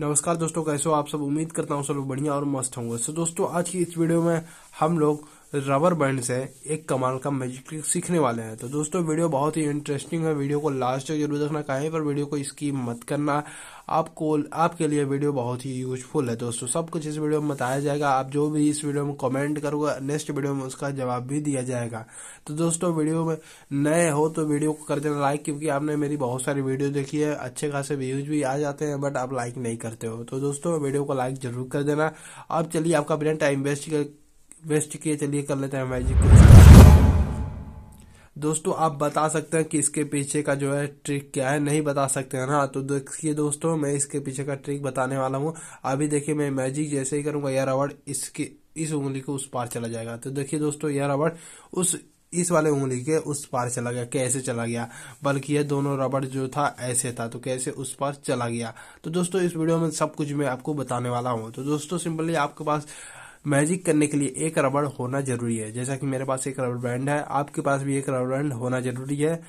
नमस्कार दोस्तों कैसे हो आप सब उम्मीद करता हूँ सब लोग बढ़िया और मस्त होंगे सो दोस्तों आज की इस वीडियो में हम लोग रबर बैंड से एक कमाल का मैजिक ट्रिक सीखने वाले हैं तो दोस्तों वीडियो बहुत ही इंटरेस्टिंग है वीडियो को लास्ट तक जरूर देखना कहीं पर वीडियो को स्कीप मत करना आपको आपके लिए वीडियो बहुत ही यूजफुल है दोस्तों सब कुछ इस वीडियो में बताया जाएगा आप जो भी इस वीडियो में कमेंट करोगे नेक्स्ट वीडियो में उसका जवाब भी दिया जाएगा तो दोस्तों वीडियो में नए हो तो वीडियो को कर देना लाइक क्योंकि आपने मेरी बहुत सारी वीडियो देखी है अच्छे खासे व्यूज भी आ जाते हैं बट आप लाइक नहीं करते हो तो दोस्तों वीडियो को लाइक जरूर कर देना अब चलिए आपका बिना टाइम वेस्ट वेस्ट किए चलिए कर लेते हैं मैजिक को दोस्तों आप बता सकते हैं कि इसके पीछे का जो है ट्रिक क्या है नहीं बता सकते हैं ना तो देखिए दोस्तों मैं इसके पीछे का ट्रिक बताने वाला हूँ अभी देखिए मैं मैजिक जैसे ही करूंगा यार अवार्ड इसके इस उंगली को उस पार चला जाएगा तो देखिए दोस्तों यह रबड़ उस इस वाले उंगली के उस पार चला गया कैसे चला गया बल्कि ये दोनों रबड़ जो था ऐसे था तो कैसे उस पार चला गया तो दोस्तों इस वीडियो में सब कुछ मैं आपको बताने वाला हूँ तो दोस्तों सिंपली आपके पास मैजिक करने के लिए एक रबड़ होना जरूरी है जैसा कि मेरे पास एक रबड़ बैंड है आपके पास भी एक रबड़ बैंड होना जरूरी है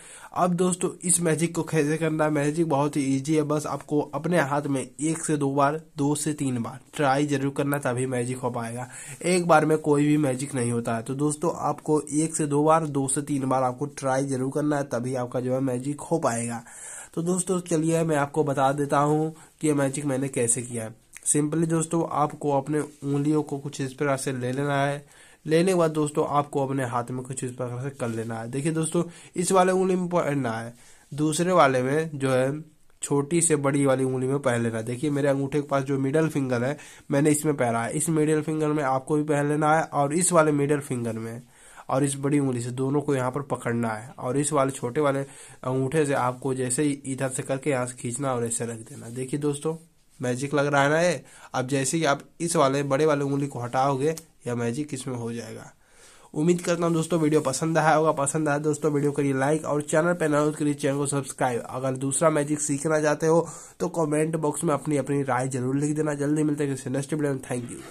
अब दोस्तों इस मैजिक को कैसे करना है मैजिक बहुत ही ईजी है बस आपको अपने हाथ में एक से दो बार दो से तीन बार ट्राई जरूर करना तभी मैजिक हो पाएगा एक बार में कोई भी मैजिक नहीं होता है तो दोस्तों आपको एक से दो बार दो से तीन बार आपको ट्राई जरूर करना है तभी आपका जो है मैजिक हो पाएगा तो दोस्तों चलिए मैं आपको बता देता हूँ कि ये मैजिक मैंने कैसे किया है सिंपली दोस्तों आपको अपने उंगलियों को कुछ इस प्रकार से ले लेना है लेने के बाद दोस्तों आपको अपने हाथ में कुछ इस प्रकार से कर लेना है देखिए दोस्तों इस वाले उंगली में पहनना है दूसरे वाले में जो है छोटी से बड़ी वाली उंगली में पहन लेना है देखिए मेरे अंगूठे के पास जो मिडल फिंगर है मैंने इसमें पहना है इस मिडल फिंगर में आपको भी पहन लेना है और इस वाले मिडल फिंगर में और इस बड़ी उंगली से दोनों को यहाँ पर पकड़ना है और इस वाले छोटे वाले अंगूठे से आपको जैसे ही इधर से करके यहाँ से खींचना और ऐसे रख देना देखिए दोस्तों मैजिक लग रहा है ना ये अब जैसे कि आप इस वाले बड़े वाले उंगली को हटाओगे यह मैजिक इसमें हो जाएगा उम्मीद करता हूँ दोस्तों वीडियो पसंद आया होगा पसंद आया दोस्तों वीडियो करिए लाइक और चैनल पर नाउ करिए चैनल को सब्सक्राइब अगर दूसरा मैजिक सीखना चाहते हो तो कमेंट बॉक्स में अपनी अपनी राय जरूर लिख देना जल्दी मिलते हैं नेक्स्ट वीडियो थैंक यू